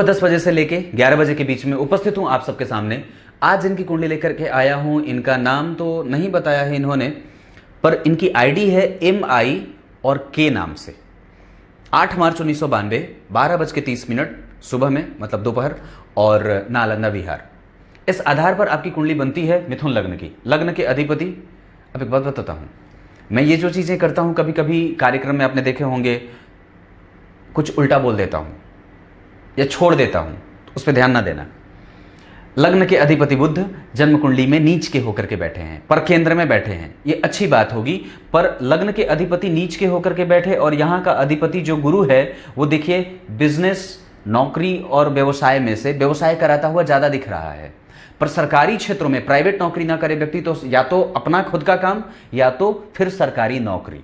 सुबह दस बजे से लेके ग्यारह बजे के बीच में उपस्थित हूँ आप सबके सामने आज इनकी कुंडली लेकर के आया हूँ इनका नाम तो नहीं बताया है इन्होंने पर इनकी आईडी है एम आई और के नाम से आठ मार्च उन्नीस सौ बानवे बारह बज के तीस मिनट सुबह में मतलब दोपहर और नालंदा विहार इस आधार पर आपकी कुंडली बनती है मिथुन लग्न की लग्न के अधिपति अब एक बात बताता हूँ मैं ये जो चीज़ें करता हूँ कभी कभी कार्यक्रम में आपने देखे होंगे कुछ उल्टा बोल देता हूँ या छोड़ देता हूँ तो उस पर ध्यान ना देना लग्न के अधिपति बुद्ध जन्म कुंडली में नीच के होकर के बैठे हैं पर केंद्र में बैठे हैं ये अच्छी बात होगी पर लग्न के अधिपति नीच के होकर के बैठे और यहाँ का अधिपति जो गुरु है वो देखिए बिजनेस नौकरी और व्यवसाय में से व्यवसाय कराता हुआ ज़्यादा दिख रहा है पर सरकारी क्षेत्रों में प्राइवेट नौकरी ना करे व्यक्ति तो या तो अपना खुद का काम या तो फिर सरकारी नौकरी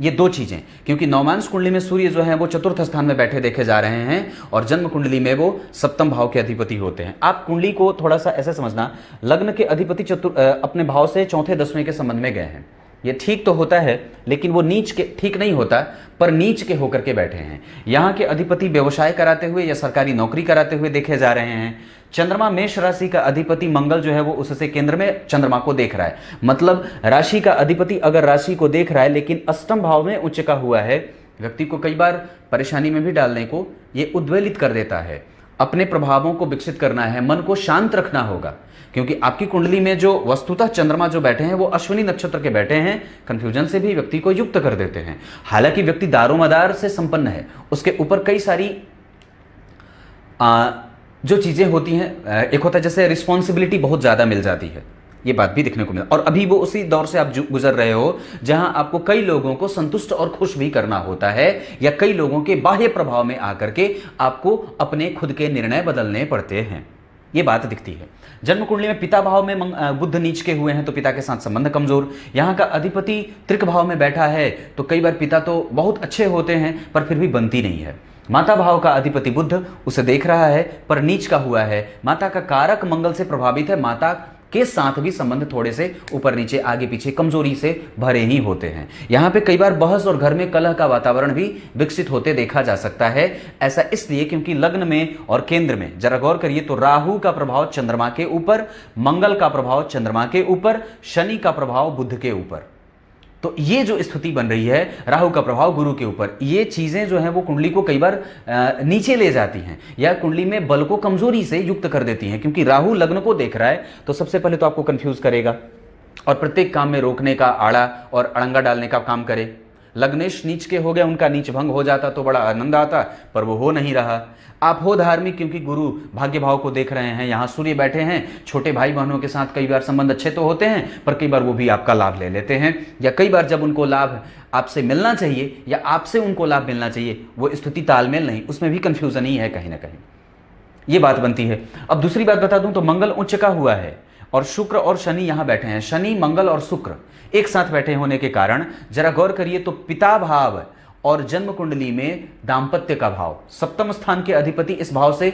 ये दो चीज़ें क्योंकि नवमांश कुंडली में सूर्य जो है वो चतुर्थ स्थान में बैठे देखे जा रहे हैं और जन्म कुंडली में वो सप्तम भाव के अधिपति होते हैं आप कुंडली को थोड़ा सा ऐसे समझना लग्न के अधिपति चतुर अपने भाव से चौथे दसवें के संबंध में गए हैं ये ठीक तो होता है लेकिन वो नीच के ठीक नहीं होता पर नीच के होकर के बैठे हैं यहाँ के अधिपति व्यवसाय कराते हुए या सरकारी नौकरी कराते हुए देखे जा रहे हैं चंद्रमा मेष राशि का अधिपति मंगल जो है वो उससे केंद्र में चंद्रमा को देख रहा है मतलब राशि का अधिपति अगर राशि को देख रहा है लेकिन अष्टम भाव में उच्च का हुआ है व्यक्ति को कई बार परेशानी में भी डालने को ये उद्वेलित कर देता है अपने प्रभावों को विकसित करना है मन को शांत रखना होगा क्योंकि आपकी कुंडली में जो वस्तुतः चंद्रमा जो बैठे हैं वो अश्विनी नक्षत्र के बैठे हैं कन्फ्यूजन से भी व्यक्ति को युक्त कर देते हैं हालांकि व्यक्ति दारोमदार से संपन्न है उसके ऊपर कई सारी जो चीज़ें होती हैं एक होता है जैसे रिस्पॉन्सिबिलिटी बहुत ज़्यादा मिल जाती है ये बात भी देखने को मिला और अभी वो उसी दौर से आप गुजर रहे हो जहां आपको कई लोगों को संतुष्ट और खुश भी करना होता है या कई लोगों के बाह्य प्रभाव में आकर के आपको अपने खुद के निर्णय बदलने पड़ते हैं ये बात दिखती है जन्म कुंडली में पिता भाव में बुद्ध नीच के हुए हैं तो पिता के साथ संबंध कमजोर यहाँ का अधिपति त्रिक भाव में बैठा है तो कई बार पिता तो बहुत अच्छे होते हैं पर फिर भी बनती नहीं है माता भाव का अधिपति बुद्ध उसे देख रहा है पर नीच का हुआ है माता का कारक मंगल से प्रभावित है माता के साथ भी संबंध थोड़े से ऊपर नीचे आगे पीछे कमजोरी से भरे ही होते हैं यहाँ पे कई बार बहस और घर में कलह का वातावरण भी विकसित होते देखा जा सकता है ऐसा इसलिए क्योंकि लग्न में और केंद्र में जरा गौर करिए तो राहु का प्रभाव चंद्रमा के ऊपर मंगल का प्रभाव चंद्रमा के ऊपर शनि का प्रभाव बुद्ध के ऊपर तो ये जो स्थिति बन रही है राहु का प्रभाव गुरु के ऊपर ये चीज़ें जो हैं वो कुंडली को कई बार नीचे ले जाती हैं या कुंडली में बल को कमजोरी से युक्त कर देती हैं क्योंकि राहु लग्न को देख रहा है तो सबसे पहले तो आपको कंफ्यूज करेगा और प्रत्येक काम में रोकने का आड़ा और अड़ंगा डालने का काम करे लग्नेश नीच के हो गए उनका नीच भंग हो जाता तो बड़ा आनंद आता पर वो हो नहीं रहा आप हो धार्मिक क्योंकि गुरु भाग्य भाव को देख रहे हैं यहाँ सूर्य बैठे हैं छोटे भाई बहनों के साथ कई बार संबंध अच्छे तो होते हैं पर कई बार वो भी आपका लाभ ले लेते हैं या कई बार जब उनको लाभ आपसे मिलना चाहिए या आपसे उनको लाभ मिलना चाहिए वो स्थिति तालमेल नहीं उसमें भी कन्फ्यूज़न ही है कहीं ना कहीं ये बात बनती है अब दूसरी बात बता दूं तो मंगल उच्च का हुआ है और शुक्र और शनि यहां बैठे हैं शनि मंगल और शुक्र एक साथ बैठे होने के कारण जरा गौर करिए तो पिता भाव और जन्म कुंडली में दाम्पत्य का भाव सप्तम स्थान के अधिपति इस भाव से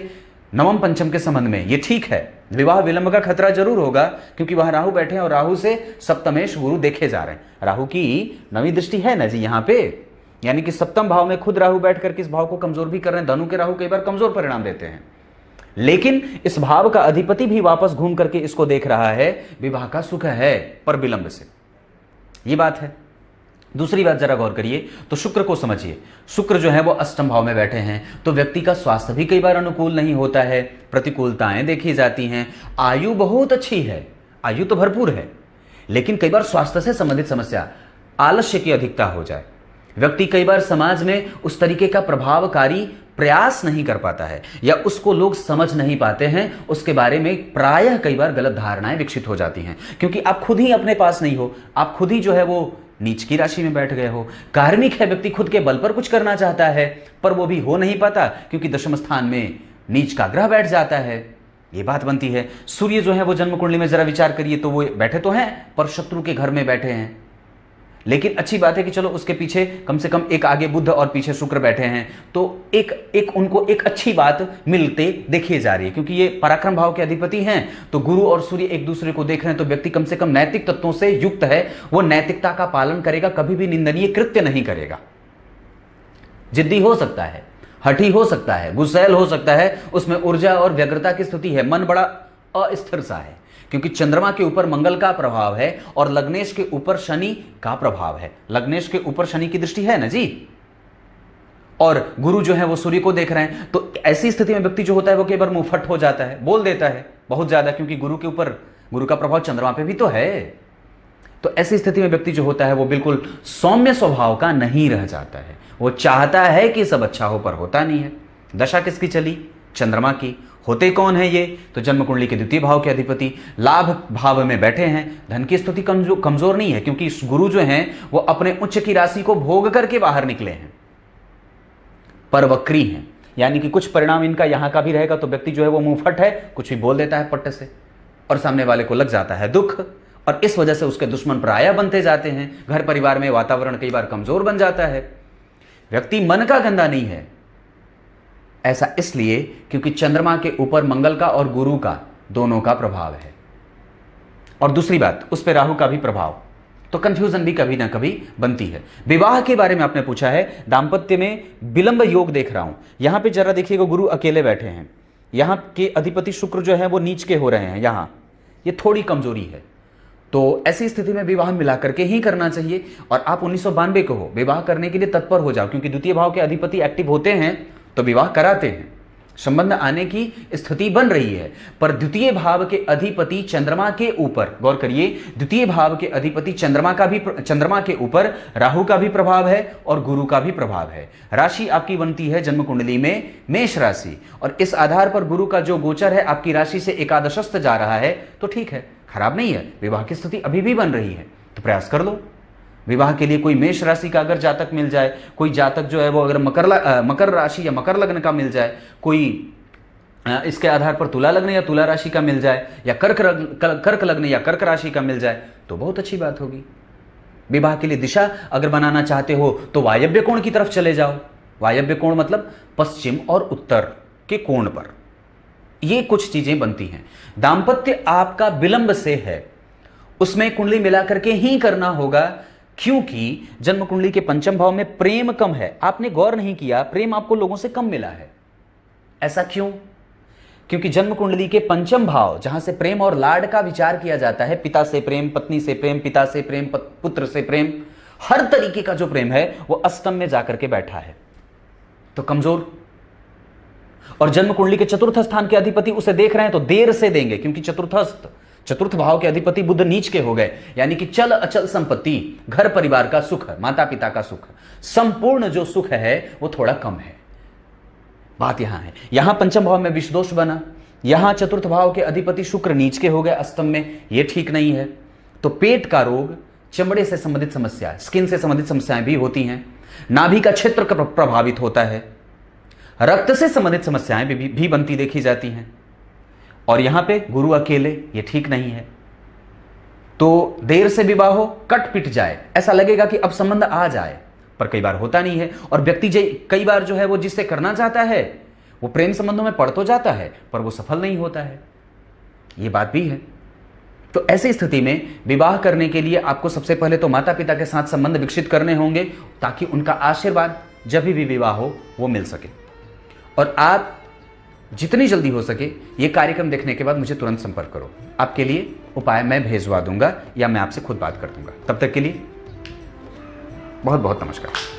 नवम पंचम के संबंध में ये ठीक है विवाह विलंब का खतरा जरूर होगा क्योंकि वहां राहु बैठे हैं और राहु से सप्तमेश गुरु देखे जा रहे हैं राहु की नवी दृष्टि है ना जी यहाँ पे यानी कि सप्तम भाव में खुद राहु बैठ करके इस भाव को कमजोर भी कर रहे हैं धनु के राहु कई बार कमजोर परिणाम देते हैं लेकिन इस भाव का अधिपति भी वापस घूम करके इसको देख रहा है विवाह का सुख है पर विलंब से ये बात है दूसरी बात जरा गौर करिए तो शुक्र को समझिए शुक्र जो है वो अष्टम भाव में बैठे हैं तो व्यक्ति का स्वास्थ्य भी कई बार अनुकूल नहीं होता है प्रतिकूलताएं देखी जाती हैं आयु बहुत अच्छी है आयु तो भरपूर है लेकिन कई बार स्वास्थ्य से संबंधित समस्या आलस्य की अधिकता हो जाए व्यक्ति कई बार समाज में उस तरीके का प्रभावकारी प्रयास नहीं कर पाता है या उसको लोग समझ नहीं पाते हैं उसके बारे में प्रायः कई बार गलत धारणाएं विकसित हो जाती हैं क्योंकि आप खुद ही अपने पास नहीं हो आप खुद ही जो है वो नीच की राशि में बैठ गए हो कार्मिक है व्यक्ति खुद के बल पर कुछ करना चाहता है पर वो भी हो नहीं पाता क्योंकि दशम स्थान में नीच का ग्रह बैठ जाता है ये बात बनती है सूर्य जो है वो जन्म कुंडली में जरा विचार करिए तो वो बैठे तो हैं पर शत्रु के घर में बैठे हैं लेकिन अच्छी बात है कि चलो उसके पीछे कम से कम एक आगे बुद्ध और पीछे शुक्र बैठे हैं तो एक एक उनको एक अच्छी बात मिलते देखी जा रही है क्योंकि ये पराक्रम भाव के अधिपति हैं तो गुरु और सूर्य एक दूसरे को देख रहे हैं तो व्यक्ति कम से कम नैतिक तत्वों से युक्त है वो नैतिकता का पालन करेगा कभी भी निंदनीय कृत्य नहीं करेगा जिद्दी हो सकता है हठी हो सकता है गुस्सैल हो सकता है उसमें ऊर्जा और व्यग्रता की स्थिति है मन बड़ा अस्थिर सा है क्योंकि चंद्रमा के ऊपर मंगल का प्रभाव है और लग्नेश के ऊपर शनि का प्रभाव है लग्नेश के ऊपर शनि की दृष्टि है ना जी और गुरु जो है वो सूर्य को देख रहे हैं तो ऐसी स्थिति में व्यक्ति जो होता है वो कई बार मुफट हो जाता है बोल देता है बहुत ज्यादा क्योंकि गुरु के ऊपर गुरु का प्रभाव चंद्रमा पे भी तो है तो ऐसी स्थिति में व्यक्ति जो होता है वो बिल्कुल सौम्य स्वभाव का नहीं रह जाता है वो चाहता है कि सब अच्छा हो पर होता नहीं है दशा किसकी चली चंद्रमा की होते कौन है ये तो जन्म कुंडली के द्वितीय भाव के अधिपति लाभ भाव में बैठे हैं धन की स्थिति कमजोर कमजोर नहीं है क्योंकि गुरु जो हैं वो अपने उच्च की राशि को भोग करके बाहर निकले हैं पर वक्री हैं यानी कि कुछ परिणाम इनका यहां का भी रहेगा तो व्यक्ति जो है वो मुंहफट है कुछ भी बोल देता है पट्ट से और सामने वाले को लग जाता है दुख और इस वजह से उसके दुश्मन पराया बनते जाते हैं घर परिवार में वातावरण कई बार कमजोर बन जाता है व्यक्ति मन का गंदा नहीं है ऐसा इसलिए क्योंकि चंद्रमा के ऊपर मंगल का और गुरु का दोनों का प्रभाव है और दूसरी बात उस पर राहु का भी प्रभाव तो कंफ्यूजन भी कभी ना कभी बनती है विवाह के बारे में आपने पूछा है दाम्पत्य में विलंब योग देख रहा हूं यहां पे जरा देखिएगा गुरु अकेले बैठे हैं यहां के अधिपति शुक्र जो है वो नीच के हो रहे हैं यहां ये थोड़ी कमजोरी है तो ऐसी स्थिति में विवाह मिला करके ही करना चाहिए और आप उन्नीस को हो विवाह करने के लिए तत्पर हो जाओ क्योंकि द्वितीय भाव के अधिपति एक्टिव होते हैं तो विवाह कराते हैं संबंध आने की स्थिति बन रही है पर द्वितीय भाव के अधिपति चंद्रमा के ऊपर गौर करिए द्वितीय भाव के अधिपति चंद्रमा का भी चंद्रमा के ऊपर राहु का भी प्रभाव है और गुरु का भी प्रभाव है राशि आपकी बनती है जन्म कुंडली में मेष राशि और इस आधार पर गुरु का जो गोचर है आपकी राशि से एकादशस्थ जा रहा है तो ठीक है खराब नहीं है विवाह की स्थिति अभी भी बन रही है तो प्रयास कर लो विवाह के लिए कोई मेष राशि का अगर जातक मिल जाए कोई जातक जो है वो अगर मकर आ, मकर राशि या मकर लग्न का मिल जाए कोई इसके आधार पर तुला लग्न या तुला राशि का मिल जाए या कर्क कर्क लग्न या कर्क राशि का मिल जाए तो बहुत अच्छी बात होगी विवाह के लिए दिशा अगर बनाना चाहते हो तो वायव्य कोण की तरफ चले जाओ वायव्य कोण मतलब पश्चिम और उत्तर के कोण पर ये कुछ चीजें बनती हैं दाम्पत्य आपका विलंब से है उसमें कुंडली मिलाकर के ही करना होगा क्योंकि जन्म कुंडली के पंचम भाव में प्रेम कम है आपने गौर नहीं किया प्रेम आपको लोगों से कम मिला है ऐसा क्यों क्योंकि जन्म कुंडली के पंचम भाव जहां से प्रेम और लाड का विचार किया जाता है पिता से प्रेम पत्नी से प्रेम पिता से प्रेम पुत्र से प्रेम हर तरीके का जो प्रेम है वो अष्टम में जाकर के बैठा है तो कमजोर और जन्म कुंडली के चतुर्थ स्थान के अधिपति उसे देख रहे हैं तो देर से देंगे क्योंकि चतुर्थस्थ चतुर्थ भाव के अधिपति बुद्ध नीच के हो गए यानी कि चल अचल संपत्ति घर परिवार का सुख माता पिता का सुख संपूर्ण जो सुख है वो थोड़ा कम है बात यहां है यहां पंचम भाव में विषदोष बना यहां चतुर्थ भाव के अधिपति शुक्र नीच के हो गए अष्टम में ये ठीक नहीं है तो पेट का रोग चमड़े से संबंधित समस्या स्किन से संबंधित समस्याएं भी होती हैं नाभि का क्षेत्र प्रभावित होता है रक्त से संबंधित समस्याएं भी, भी, भी बनती देखी जाती हैं और यहां पे गुरु अकेले ये ठीक नहीं है तो देर से विवाह हो कट पिट जाए ऐसा लगेगा कि अब संबंध आ जाए पर कई बार होता नहीं है और व्यक्ति कई बार जो है वो जिससे करना चाहता है वो प्रेम संबंधों में पड़ तो जाता है पर वो सफल नहीं होता है ये बात भी है तो ऐसी स्थिति में विवाह करने के लिए आपको सबसे पहले तो माता पिता के साथ संबंध विकसित करने होंगे ताकि उनका आशीर्वाद जब भी विवाह हो वो मिल सके और आप जितनी जल्दी हो सके ये कार्यक्रम देखने के बाद मुझे तुरंत संपर्क करो आपके लिए उपाय मैं भेजवा दूंगा या मैं आपसे खुद बात कर दूंगा तब तक के लिए बहुत बहुत नमस्कार